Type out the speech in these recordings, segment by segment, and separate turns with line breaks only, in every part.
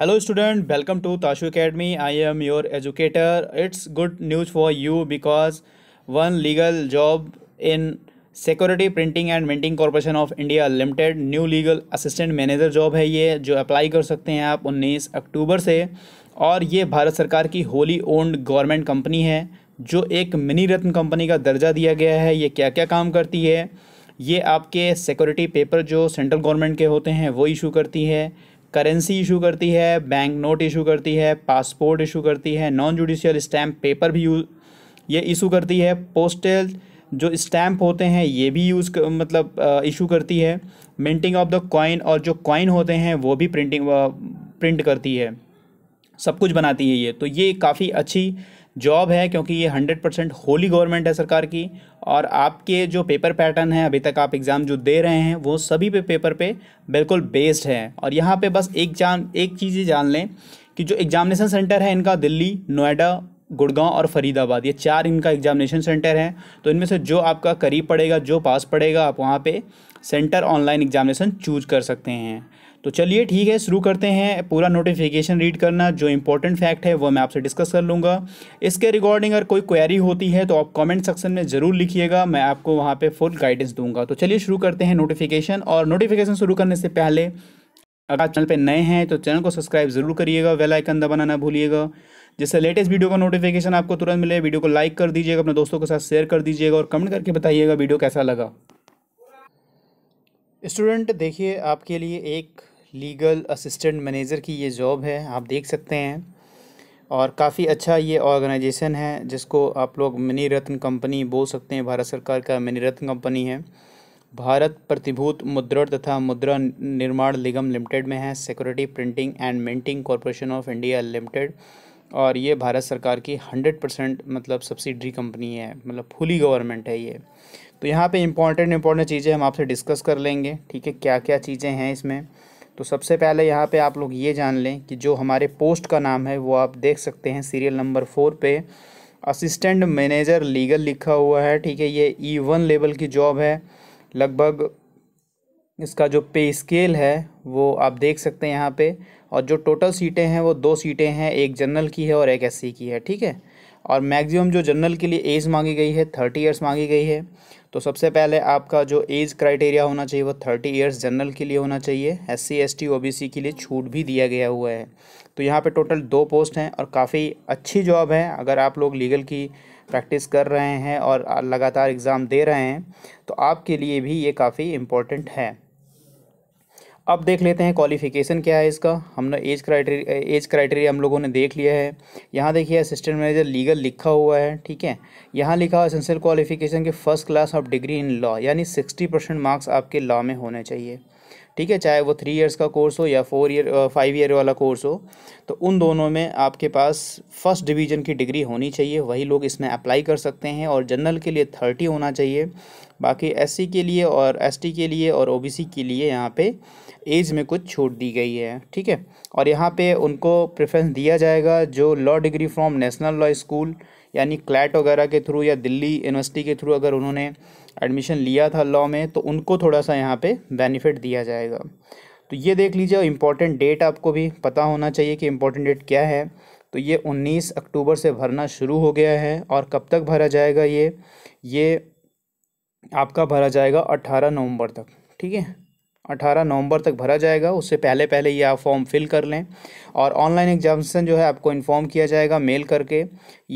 hello student welcome to Tashu academy I am your educator it's good news for you because one legal job in security printing and minting corporation of India limited new legal assistant manager job है ये जो apply कर सकते हैं आप 19 अक्टूबर से और ये भारत सरकार की होली ओन्ड गवर्नमेंट कंपनी है जो एक मिनी रत्न कंपनी का दर्जा दिया गया है ये क्या क्या काम करती है ये आपके सिक्योरिटी पेपर जो सेंट्रल गवर्नमेंट के होते हैं वो इशू करती है करेंसी इशू करती है बैंक नोट इशू करती है पासपोर्ट इशू करती है नॉन जुडिशियल स्टैम्प पेपर भी यूज ये इशू करती है पोस्टल जो स्टैम्प होते हैं ये भी यूज़ मतलब इशू करती है मिंटिंग ऑफ द कॉइन और जो कॉइन होते हैं वो भी प्रिंटिंग प्रिंट करती है सब कुछ बनाती है ये तो ये काफ़ी अच्छी जॉब है क्योंकि ये हंड्रेड परसेंट होली गवर्नमेंट है सरकार की और आपके जो पेपर पैटर्न है अभी तक आप एग्ज़ाम जो दे रहे हैं वो सभी पे पेपर पे बिल्कुल बेस्ड है और यहाँ पे बस एक जान एक चीज़ ही जान लें कि जो एग्ज़ामिनेशन सेंटर है इनका दिल्ली नोएडा गुड़गांव और फरीदाबाद ये चार इनका एग्जामिनेशन सेंटर है तो इनमें से जो आपका करीब पड़ेगा जो पास पड़ेगा आप वहाँ पर सेंटर ऑनलाइन एग्जामिनेशन चूज कर सकते हैं तो चलिए ठीक है शुरू करते हैं पूरा नोटिफिकेशन रीड करना जो इंपॉर्टेंट फैक्ट है वह मैं आपसे डिस्कस कर लूँगा इसके रिगार्डिंग अगर कोई क्वेरी होती है तो आप कमेंट सेक्शन में ज़रूर लिखिएगा मैं आपको वहाँ पे फुल गाइडेंस दूंगा तो चलिए शुरू करते हैं नोटिफिकेशन और नोटिफिकेशन शुरू करने से पहले अगर आप चैनल पर नए हैं तो चैनल को सब्सक्राइब जरूर करिएगा वेलाइकन आइकन दबाना ना भूलिएगा जिससे लेटेस्ट वीडियो का नोटिफिकेशन आपको तुरंत मिले वीडियो को लाइक कर दीजिएगा अपने दोस्तों के साथ शेयर कर दीजिएगा और कमेंट करके बताइएगा वीडियो कैसा लगा स्टूडेंट देखिए आपके लिए एक लीगल असिस्टेंट मैनेजर की ये जॉब है आप देख सकते हैं और काफ़ी अच्छा ये ऑर्गेनाइजेशन है जिसको आप लोग मिनी रत्न कंपनी बोल सकते हैं भारत सरकार का मिनी रत्न कंपनी है भारत प्रतिभूत मुद्रण तथा मुद्रा निर्माण निगम लिमिटेड में है security printing and minting corporation of India limited और ये भारत सरकार की हंड्रेड परसेंट मतलब सब्सिडरी कंपनी है मतलब फुली गवर्नमेंट है ये तो यहाँ पे इम्पॉर्टेंट इम्पॉर्टेंट चीज़ें हम आपसे डिस्कस कर लेंगे ठीक है क्या क्या चीज़ें हैं इसमें तो सबसे पहले यहाँ पे आप लोग ये जान लें कि जो हमारे पोस्ट का नाम है वो आप देख सकते हैं सीरियल नंबर फोर पे असिस्टेंट मैनेजर लीगल लिखा हुआ है ठीक है ये ई e वन लेवल की जॉब है लगभग इसका जो पे स्केल है वो आप देख सकते हैं यहाँ पे और जो टोटल सीटें हैं वो दो सीटें हैं एक जनरल की है और एक एस की है ठीक है और मैक्सिमम जो जनरल के लिए एज मांगी गई है थर्टी ईयर्स मांगी गई है तो सबसे पहले आपका जो एज क्राइटेरिया होना चाहिए वो थर्टी ईयर्स जनरल के लिए होना चाहिए S C S T O B C के लिए छूट भी दिया गया हुआ है तो यहाँ पे टोटल दो पोस्ट हैं और काफ़ी अच्छी जॉब है अगर आप लोग लीगल की प्रैक्टिस कर रहे हैं और लगातार एग्ज़ाम दे रहे हैं तो आपके लिए भी ये काफ़ी इम्पोर्टेंट है अब देख लेते हैं क्वालिफिकेशन क्या है इसका हमने एज क्राइटेरिया एज क्राइटेरिया हम लोगों ने देख लिया है यहाँ देखिए असिस्टेंट मैनेजर लीगल लिखा हुआ है ठीक है यहाँ लिखा असेंशियल क्वालिफिकेशन के first class of degree in law यानी सिक्सटी परसेंट मार्क्स आपके लॉ में होने चाहिए ठीक है चाहे वो थ्री ईयर्स का कोर्स हो या फोर ईयर फाइव ईयर वाला कोर्स हो तो उन दोनों में आपके पास फर्स्ट डिवीजन की डिग्री होनी चाहिए वही लोग इसमें अप्लाई कर सकते हैं और जनरल के लिए थर्टी होना चाहिए बाकी एससी के लिए और एसटी के लिए और ओबीसी के लिए यहाँ पे एज में कुछ छूट दी गई है ठीक है और यहाँ पे उनको प्रेफरेंस दिया जाएगा जो law degree from national law school यानी क्लैट वगैरह के थ्रू या दिल्ली यूनिवर्सिटी के थ्रू अगर उन्होंने एडमिशन लिया था लॉ में तो उनको थोड़ा सा यहाँ पे बेनिफिट दिया जाएगा तो ये देख लीजिए इम्पॉर्टेंट डेट आपको भी पता होना चाहिए कि इम्पॉर्टेंट डेट क्या है तो ये 19 अक्टूबर से भरना शुरू हो गया है और कब तक भरा जाएगा ये ये आपका भरा जाएगा अट्ठारह नवंबर तक ठीक है अठारह नवंबर तक भरा जाएगा उससे पहले पहले ये आप फॉर्म फिल कर लें और ऑनलाइन एग्जामिनेशन जो है आपको इन्फॉर्म किया जाएगा मेल करके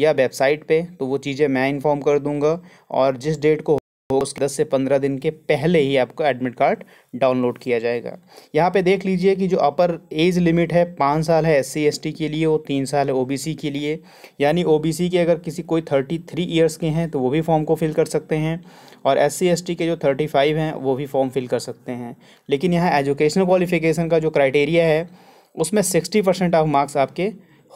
या वेबसाइट पे तो वो चीज़ें मैं इन्फॉर्म कर दूंगा और जिस डेट को तो उसके दस से पंद्रह दिन के पहले ही आपको एडमिट कार्ड डाउनलोड किया जाएगा यहाँ पे देख लीजिए कि जो अपर एज लिमिट है पाँच साल है एस सी के लिए और तीन साल है ओबीसी के लिए यानी ओबीसी के अगर किसी कोई थर्टी थ्री ईयर्स के हैं तो वो भी फॉर्म को फिल कर सकते हैं और एस सी के जो थर्टी फाइव हैं वो भी फॉर्म फिल कर सकते हैं लेकिन यहाँ एजुकेशनल क्वालिफिकेशन का जो क्राइटेरिया है उसमें सिक्सटी परसेंट ऑफ मार्क्स आपके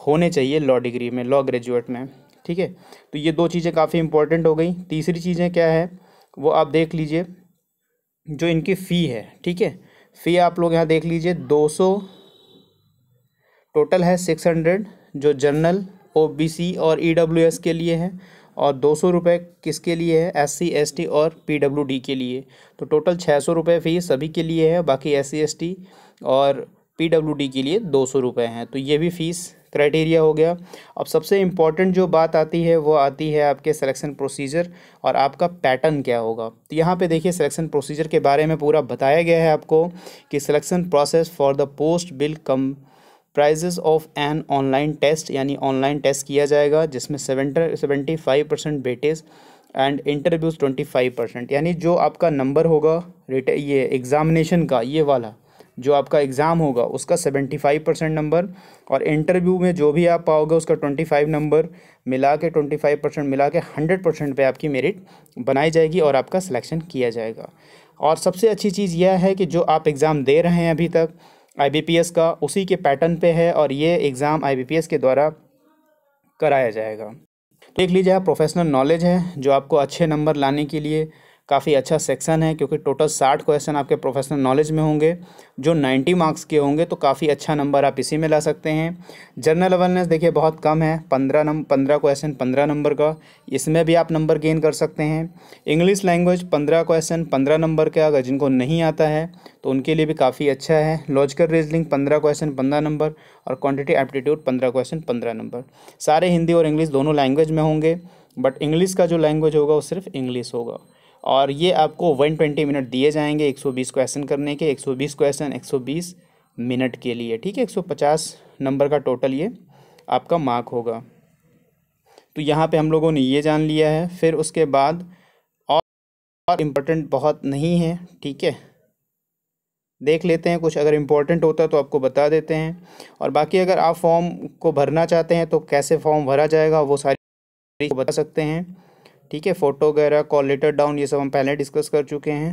होने चाहिए लॉ डिग्री में लॉ ग्रेजुएट में ठीक है तो ये दो चीज़ें काफ़ी इंपॉर्टेंट हो गई तीसरी चीज़ें क्या है वो आप देख लीजिए जो इनकी फ़ी है ठीक है फ़ी आप लोग यहाँ देख लीजिए दो सौ टोटल है सिक्स हंड्रेड जो जनरल ओबीसी और ईडब्ल्यूएस e के लिए है और दो सौ रुपये किसके लिए है एस सी एस टी और पी डब्ल्यू डी के लिए तो टोटल छः सौ रुपये फ़ीस सभी के लिए है बाकी एस सी एस टी और पी डब्ल्यू डी के लिए दो सौ रुपये हैं तो ये भी फ़ीस क्राइटेरिया हो गया अब सबसे इम्पॉर्टेंट जो बात आती है वो आती है आपके सिलेक्शन प्रोसीजर और आपका पैटर्न क्या होगा तो यहाँ पे देखिए सिलेक्शन प्रोसीजर के बारे में पूरा बताया गया है आपको कि selection process for the post will comprise of an online test यानी ऑनलाइन टेस्ट किया जाएगा जिसमें seventy seventy five percent weightage and interviews twenty five percent यानी जो आपका नंबर होगा रिटे ये एग्ज़ामिनेशन का ये वाला जो आपका एग्ज़ाम होगा उसका सेवेंटी फाइव परसेंट नंबर और इंटरव्यू में जो भी आप पाओगे उसका ट्वेंटी फाइव नंबर मिला के ट्वेंटी फाइव परसेंट मिला के हंड्रेड परसेंट पर आपकी मेरिट बनाई जाएगी और आपका सिलेक्शन किया जाएगा और सबसे अच्छी चीज़ यह है कि जो आप एग्ज़ाम दे रहे हैं अभी तक आई का उसी के पैटर्न पर है और ये एग्ज़ाम आई के द्वारा कराया जाएगा देख लीजिए प्रोफेशनल नॉलेज है जो आपको अच्छे नंबर लाने के लिए काफ़ी अच्छा सेक्शन है क्योंकि टोटल साठ क्वेश्चन आपके प्रोफेशनल नॉलेज में होंगे जो नाइन्टी मार्क्स के होंगे तो काफ़ी अच्छा नंबर आप इसी में ला सकते हैं जनरल अवेयरनेस देखिए बहुत कम है पंद्रह नंबर पंद्रह क्वेश्चन पंद्रह नंबर का इसमें भी आप नंबर गेन कर सकते हैं इंग्लिश लैंग्वेज पंद्रह क्वेश्चन पंद्रह नंबर का अगर जिनको नहीं आता है तो उनके लिए भी काफ़ी अच्छा है लॉजिकल रीजनिंग पंद्रह क्वेश्चन पंद्रह नंबर और क्वान्टिटी एप्टीट्यूड पंद्रह क्वेश्चन पंद्रह नंबर सारे हिंदी और इंग्लिश दोनों लैंग्वेज में होंगे बट इंग्लिश का जो लैंग्वेज होगा वो सिर्फ इंग्लिश होगा और ये आपको 120 मिनट दिए जाएंगे 120 क्वेश्चन करने के 120 क्वेश्चन 120 मिनट के लिए ठीक है 150 नंबर का टोटल ये आपका मार्क होगा तो यहाँ पे हम लोगों ने ये जान लिया है फिर उसके बाद और, और इम्पोर्टेंट बहुत नहीं है ठीक है देख लेते हैं कुछ अगर इम्पोर्टेंट होता तो आपको बता देते हैं और बाकी अगर आप फॉर्म को भरना चाहते हैं तो कैसे फॉर्म भरा जाएगा वो सारी बता सकते हैं ठीक है फ़ोटो वगैरह कॉल लेटर डाउन ये सब हम पहले डिस्कस कर चुके हैं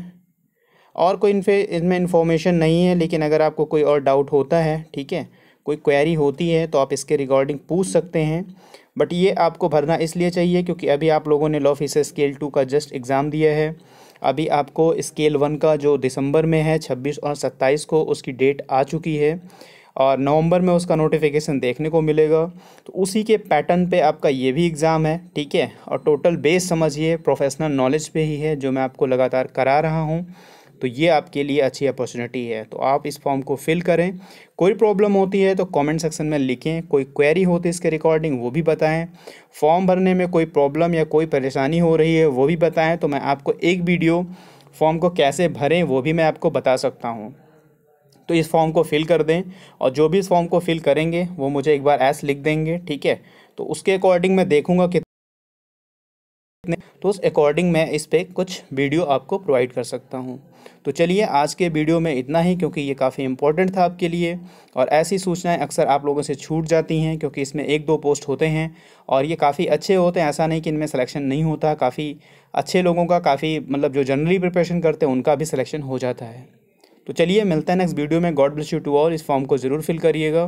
और कोई इन इसमें इन्फॉर्मेशन नहीं है लेकिन अगर आपको कोई और डाउट होता है ठीक है कोई क्वेरी होती है तो आप इसके रिगार्डिंग पूछ सकते हैं बट ये आपको भरना इसलिए चाहिए क्योंकि अभी आप लोगों ने लॉ फीस स्केल टू का जस्ट एग्ज़ाम दिया है अभी आपको स्केल वन का जो दिसंबर में है छब्बीस और सत्ताईस को उसकी डेट आ चुकी है और नवंबर में उसका नोटिफिकेशन देखने को मिलेगा तो उसी के पैटर्न पे आपका ये भी एग्ज़ाम है ठीक है और टोटल बेस समझिए प्रोफेशनल नॉलेज पे ही है जो मैं आपको लगातार करा रहा हूँ तो ये आपके लिए अच्छी अपॉर्चुनिटी है तो आप इस फॉर्म को फिल करें कोई प्रॉब्लम होती है तो कमेंट सेक्शन में लिखें कोई क्वेरी होती है इसके रिकॉर्डिंग वो भी बताएं फॉर्म भरने में कोई प्रॉब्लम या कोई परेशानी हो रही है वो भी बताएं तो मैं आपको एक वीडियो फॉर्म को कैसे भरें वो भी मैं आपको बता सकता हूँ तो इस फॉर्म को फिल कर दें और जो भी इस फॉर्म को फिल करेंगे वो मुझे एक बार एस लिख देंगे ठीक है तो उसके अकॉर्डिंग मैं देखूँगा कितने तो उस अकॉर्डिंग मैं इस पर कुछ वीडियो आपको प्रोवाइड कर सकता हूँ तो चलिए आज के वीडियो में इतना ही क्योंकि ये काफ़ी इंपॉर्टेंट था आपके लिए और ऐसी सूचनाएं अक्सर आप लोगों से छूट जाती हैं क्योंकि इसमें एक दो पोस्ट होते हैं और ये काफ़ी अच्छे होते हैं ऐसा नहीं कि इनमें सिलेक्शन नहीं होता काफ़ी अच्छे लोगों का काफ़ी मतलब जो जनरली प्रिपरेशन करते हैं उनका भी सिलेक्शन हो जाता है तो चलिए मिलता है नेक्स्ट वीडियो में God bless you to all इस फॉर्म को ज़रूर फिल करिएगा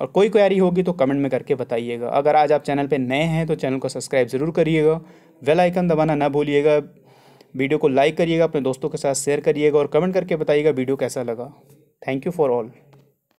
और कोई क्वेरी होगी तो कमेंट में करके बताइएगा अगर आज आप चैनल पर नए हैं तो चैनल को सब्सक्राइब ज़रूर करिएगा वेल आइकन दबाना ना भूलिएगा वीडियो को लाइक करिएगा अपने दोस्तों के साथ शेयर करिएगा और कमेंट करके बताइएगा वीडियो कैसा लगा थैंक यू फॉर ऑल